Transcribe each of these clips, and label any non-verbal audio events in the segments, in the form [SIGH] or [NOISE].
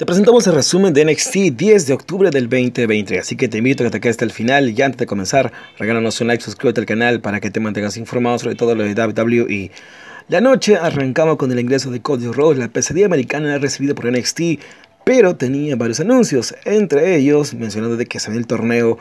Te presentamos el resumen de NXT 10 de octubre del 2020, así que te invito a que te quedes hasta el final y antes de comenzar, regálanos un like, suscríbete al canal para que te mantengas informado sobre todo lo de WWE. La noche arrancamos con el ingreso de Cody Rhodes, la pesadilla americana recibida por NXT, pero tenía varios anuncios, entre ellos mencionando de que se ve el torneo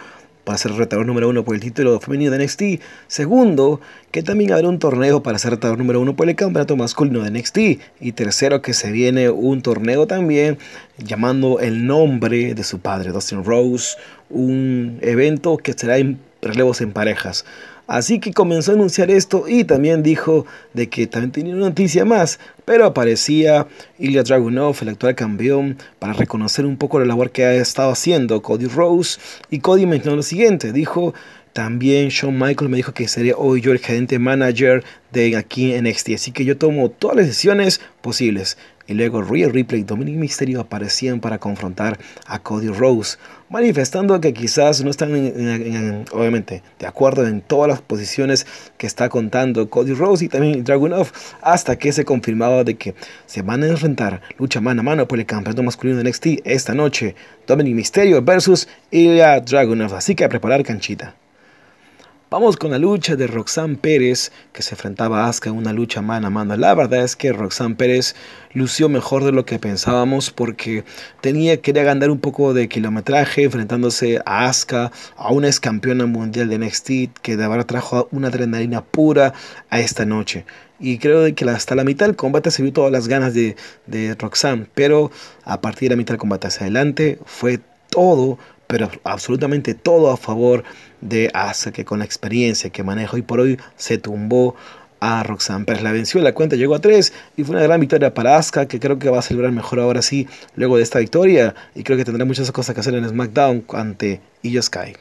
para ser retador número uno por el título femenino de NXT. Segundo, que también habrá un torneo para ser retador número uno por el campeonato masculino de NXT. Y tercero, que se viene un torneo también llamando el nombre de su padre, Dustin Rose, un evento que será en relevos en parejas. Así que comenzó a anunciar esto y también dijo de que también tenía una noticia más, pero aparecía Ilya Dragunov, el actual campeón, para reconocer un poco la labor que ha estado haciendo Cody Rose y Cody mencionó lo siguiente, dijo también Shawn Michael me dijo que sería hoy yo el gerente manager de aquí en NXT. Así que yo tomo todas las decisiones posibles y luego Rhea Ripley y Dominic Mysterio aparecían para confrontar a Cody Rose, manifestando que quizás no están, obviamente, de acuerdo en todas las posiciones que está contando Cody Rose y también Dragunov, hasta que se confirmaba de que se van a enfrentar lucha mano a mano por el campeonato masculino de NXT esta noche, Dominic Mysterio versus Ilya Dragunov, así que a preparar canchita. Vamos con la lucha de Roxanne Pérez, que se enfrentaba a Asuka en una lucha mano a mano. La verdad es que Roxanne Pérez lució mejor de lo que pensábamos porque tenía, quería ganar un poco de kilometraje enfrentándose a Asuka, a una ex campeona mundial de NXT, que de verdad trajo una adrenalina pura a esta noche. Y creo que hasta la mitad del combate se vio todas las ganas de, de Roxanne, pero a partir de la mitad del combate hacia adelante fue todo pero absolutamente todo a favor de Asa, que con la experiencia que manejo hoy por hoy se tumbó a Roxanne Pérez. La venció, la cuenta llegó a 3 y fue una gran victoria para Asuka, que creo que va a celebrar mejor ahora sí, luego de esta victoria. Y creo que tendrá muchas cosas que hacer en SmackDown ante Io Sky.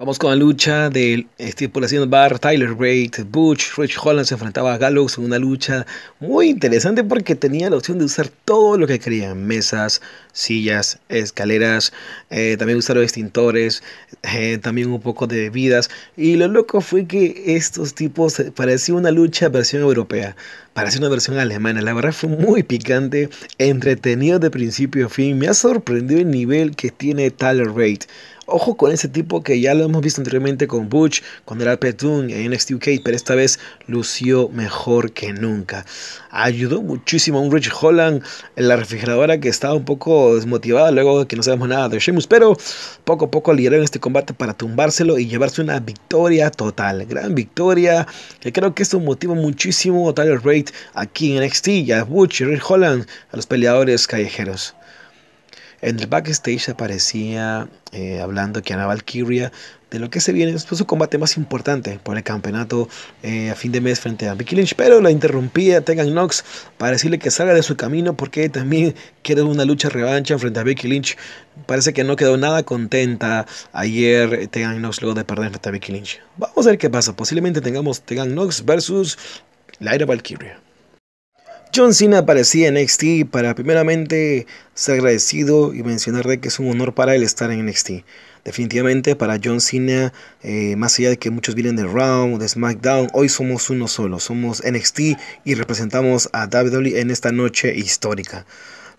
Vamos con la lucha de estipulación Bar, Tyler rate Butch, Rich Holland se enfrentaba a Gallows en una lucha muy interesante porque tenía la opción de usar todo lo que querían, mesas, sillas, escaleras, eh, también también usaron extintores, eh, también un poco de bebidas y lo loco fue que estos tipos eh, parecían una lucha versión europea, parecía una versión alemana, la verdad fue muy picante, entretenido de principio a fin, me ha sorprendido el nivel que tiene Tyler Wade. Ojo con ese tipo que ya lo hemos visto anteriormente con Butch, cuando era Petun en NXT UK, pero esta vez lució mejor que nunca. Ayudó muchísimo a un Rich Holland en la refrigeradora que estaba un poco desmotivada luego de que no sabemos nada de Sheamus, pero poco a poco en este combate para tumbárselo y llevarse una victoria total. Gran victoria, que creo que esto motiva muchísimo a Tyler Wright aquí en NXT y a Butch y Rich Holland, a los peleadores callejeros. En el backstage aparecía hablando eh, hablando Kiana Valkyria de lo que se viene después pues, su combate más importante por el campeonato eh, a fin de mes frente a Vicky Lynch, pero la interrumpía Tegan Knox para decirle que salga de su camino porque también [LAUGHS] quiere una lucha revancha frente a Vicky Lynch. Parece que no quedó nada contenta ayer eh, Tegan Knox luego de perder frente a Vicky Lynch. Vamos a ver qué pasa. Posiblemente tengamos Tegan Knox versus Lyra Valkyria. John Cena aparecía en NXT para primeramente ser agradecido y mencionar de que es un honor para él estar en NXT. Definitivamente para John Cena, eh, más allá de que muchos vienen de Raw, de SmackDown, hoy somos uno solo, somos NXT y representamos a WWE en esta noche histórica.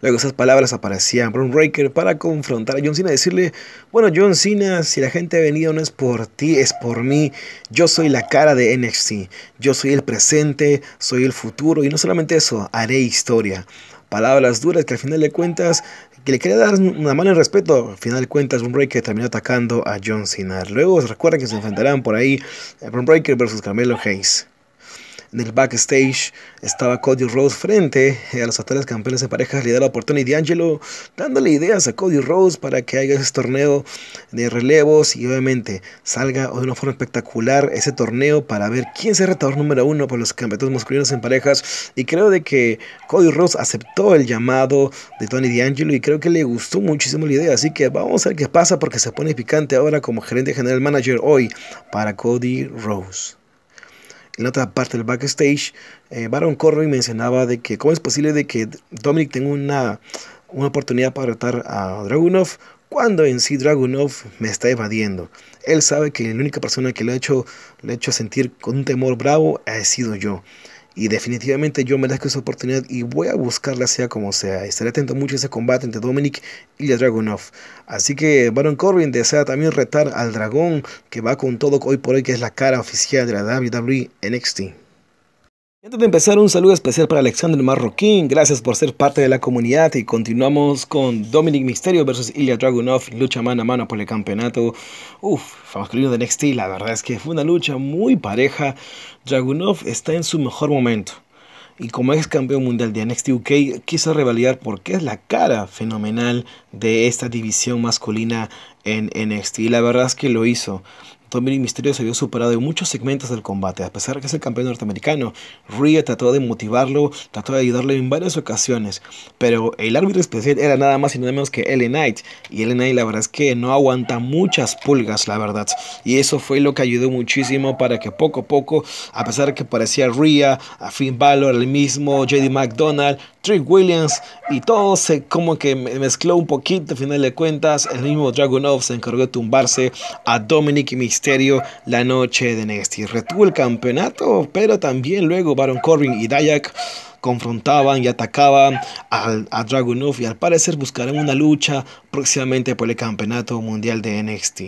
Luego esas palabras aparecían Breaker para confrontar a John Cena y decirle, bueno John Cena, si la gente ha venido no es por ti, es por mí. Yo soy la cara de NXT, yo soy el presente, soy el futuro y no solamente eso, haré historia. Palabras duras que al final de cuentas que le quería dar una mano en respeto. Al final de cuentas, Bron Breaker terminó atacando a John Cena. Luego se recuerda que se enfrentarán por ahí Bron eh, Breaker versus Carmelo Hayes. En el backstage estaba Cody Rose frente a los actuales campeones de parejas. Le da la oportunidad de Angelo dándole ideas a Cody Rose para que haga ese torneo de relevos y obviamente salga de una forma espectacular ese torneo para ver quién será el retador número uno por los campeones masculinos en parejas. Y creo de que Cody Rose aceptó el llamado de Tony D'Angelo y creo que le gustó muchísimo la idea. Así que vamos a ver qué pasa porque se pone picante ahora como gerente general manager hoy para Cody Rose. En otra parte del backstage, eh, Baron Corbin mencionaba de que cómo es posible de que Dominic tenga una, una oportunidad para retar a Dragunov cuando en sí Dragunov me está evadiendo. Él sabe que la única persona que le ha hecho, ha hecho sentir con un temor bravo ha sido yo. Y definitivamente yo merezco esa oportunidad y voy a buscarla sea como sea. Estaré atento mucho a ese combate entre Dominic y Dragunov. Así que Baron Corbin desea también retar al dragón que va con todo hoy por hoy que es la cara oficial de la WWE NXT. Antes de empezar, un saludo especial para Alexander Marroquín. Gracias por ser parte de la comunidad. Y continuamos con Dominic Misterio versus Ilya Dragunov. Lucha mano a mano por el campeonato. Uf, masculino de NXT. La verdad es que fue una lucha muy pareja. Dragunov está en su mejor momento. Y como ex campeón mundial de NXT UK, quiso revalidar porque es la cara fenomenal de esta división masculina en NXT. Y la verdad es que lo hizo. Dominic Mysterio se vio superado en muchos segmentos del combate. A pesar de que es el campeón norteamericano, Rhea trató de motivarlo, trató de ayudarle en varias ocasiones. Pero el árbitro especial era nada más y nada menos que Ellen Knight. Y Ellen Knight la verdad es que no aguanta muchas pulgas, la verdad. Y eso fue lo que ayudó muchísimo para que poco a poco, a pesar de que parecía Rhea, a Finn Balor, el mismo JD McDonald, Trick Williams y todo se como que mezcló un poquito, al final de cuentas, el mismo Dragunov se encargó de tumbarse a Dominic Mysterio la noche de NXT. Retuvo el campeonato, pero también luego Baron Corbin y Dayak confrontaban y atacaban a a Dragunov y al parecer buscarán una lucha próximamente por el campeonato mundial de NXT.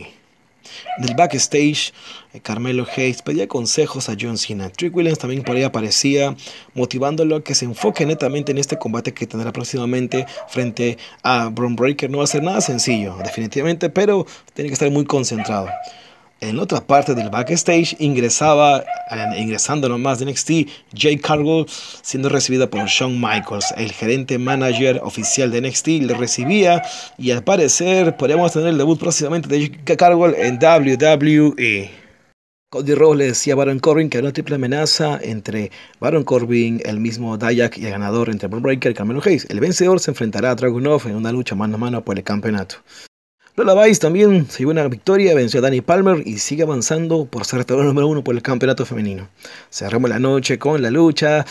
Del backstage, eh, Carmelo Hayes pedía consejos a John Cena. Trick Williams también por ahí aparecía, motivándolo a que se enfoque netamente en este combate que tendrá próximamente frente a Bron Breaker. No va a ser nada sencillo, definitivamente, pero tiene que estar muy concentrado. En otra parte del backstage ingresaba, eh, ingresando nomás de NXT, Jake Cargill, siendo recibida por Shawn Michaels, el gerente manager oficial de NXT, le recibía y al parecer podríamos tener el debut próximamente de Jake Cargill en WWE. Cody Rhodes le decía a Baron Corbin que era una triple amenaza entre Baron Corbin, el mismo Dayak y el ganador entre Braun Breaker y Carmelo Hayes. El vencedor se enfrentará a Dragon Dragunov en una lucha mano a mano por el campeonato la Vice también se llevó una victoria, venció a Danny Palmer y sigue avanzando por ser retador número uno por el campeonato femenino. Cerramos la noche con la lucha.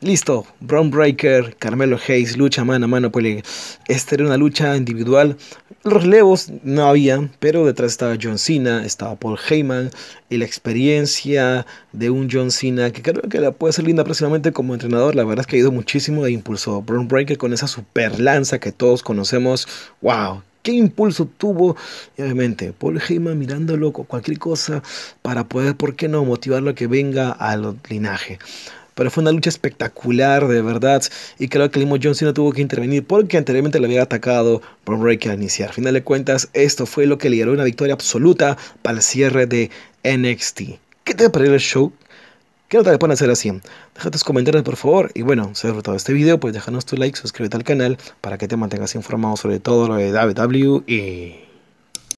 Listo, Brown Breaker, Carmelo Hayes, lucha mano a mano. Pues esta era una lucha individual. Los relevos no había, pero detrás estaba John Cena, estaba Paul Heyman y la experiencia de un John Cena que creo que la puede ser linda próximamente como entrenador. La verdad es que ha ido muchísimo e impulsó Brown Breaker con esa super lanza que todos conocemos. ¡Wow! qué impulso tuvo. obviamente, Paul Heyman mirándolo con cualquier cosa para poder, ¿por qué no?, motivarlo a que venga al linaje. Pero fue una lucha espectacular, de verdad. Y creo que Limo Johnson no tuvo que intervenir porque anteriormente le había atacado por Breaker al iniciar. Al final de cuentas, esto fue lo que lideró una victoria absoluta para el cierre de NXT. ¿Qué te pareció el show? ¿Qué nota te pueden hacer así? Deja tus comentarios por favor y bueno, si has disfrutado este video pues déjanos tu like, suscríbete al canal para que te mantengas informado sobre todo lo de WW y...